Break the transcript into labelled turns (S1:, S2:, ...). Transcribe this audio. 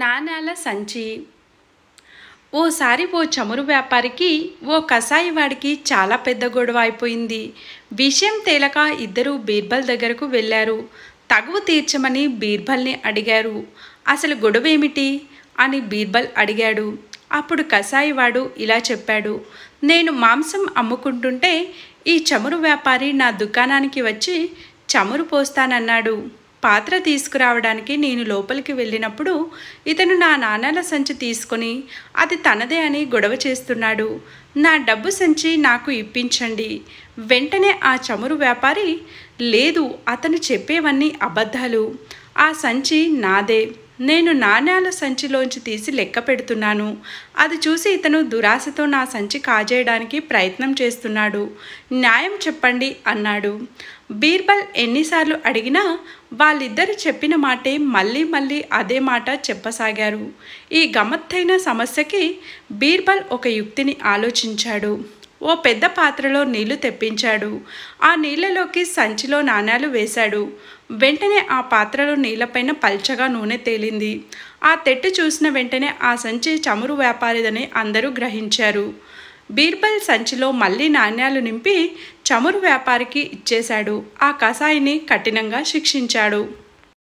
S1: నాణాల సంచి ఓసారి ఓ చమురు వ్యాపారికి ఓ కసాయి వాడికి చాలా పెద్ద గొడవ అయిపోయింది విషయం తేలక ఇద్దరు బీర్బల్ దగ్గరకు వెళ్ళారు తగువు తీర్చమని బీర్బల్ని అడిగారు అసలు గొడవ ఏమిటి అని బీర్బల్ అడిగాడు అప్పుడు కషాయివాడు ఇలా చెప్పాడు నేను మాంసం అమ్ముకుంటుంటే ఈ చమురు వ్యాపారి నా దుకాణానికి వచ్చి చమురు పోస్తానన్నాడు పాత్ర తీసుకురావడానికి నేను లోపలికి వెళ్ళినప్పుడు ఇతను నా నాణాల సంచి తీసుకొని అది తనదే అని గొడవ చేస్తున్నాడు నా డబ్బు సంచి నాకు ఇప్పించండి వెంటనే ఆ చమురు వ్యాపారి లేదు అతను చెప్పేవన్నీ అబద్ధాలు ఆ సంచి నాదే నేను నాణ్యాల సంచిలోంచి తీసి లెక్క పెడుతున్నాను అది చూసి ఇతను దురాశతో నా సంచి కాజేయడానికి ప్రయత్నం చేస్తున్నాడు న్యాయం చెప్పండి అన్నాడు బీర్బల్ ఎన్నిసార్లు అడిగినా వాళ్ళిద్దరు చెప్పిన మాటే మళ్ళీ మళ్ళీ అదే మాట చెప్పసాగారు ఈ గమత్తైన సమస్యకి బీర్బల్ ఒక యుక్తిని ఆలోచించాడు ఓ పెద్ద పాత్రలో నీళ్లు తెప్పించాడు ఆ నీళ్లలోకి సంచిలో నాణాలు వేశాడు వెంటనే ఆ పాత్రలో నీళ్లపైన పల్చగా నూనె తేలింది ఆ తెట్టు చూసిన వెంటనే ఆ సంచి చమురు వ్యాపారిదని అందరూ గ్రహించారు బీర్బల్ సంచిలో మళ్ళీ నాణ్యాలు నింపి చమురు వ్యాపారికి ఇచ్చేశాడు ఆ కషాయిని కఠినంగా శిక్షించాడు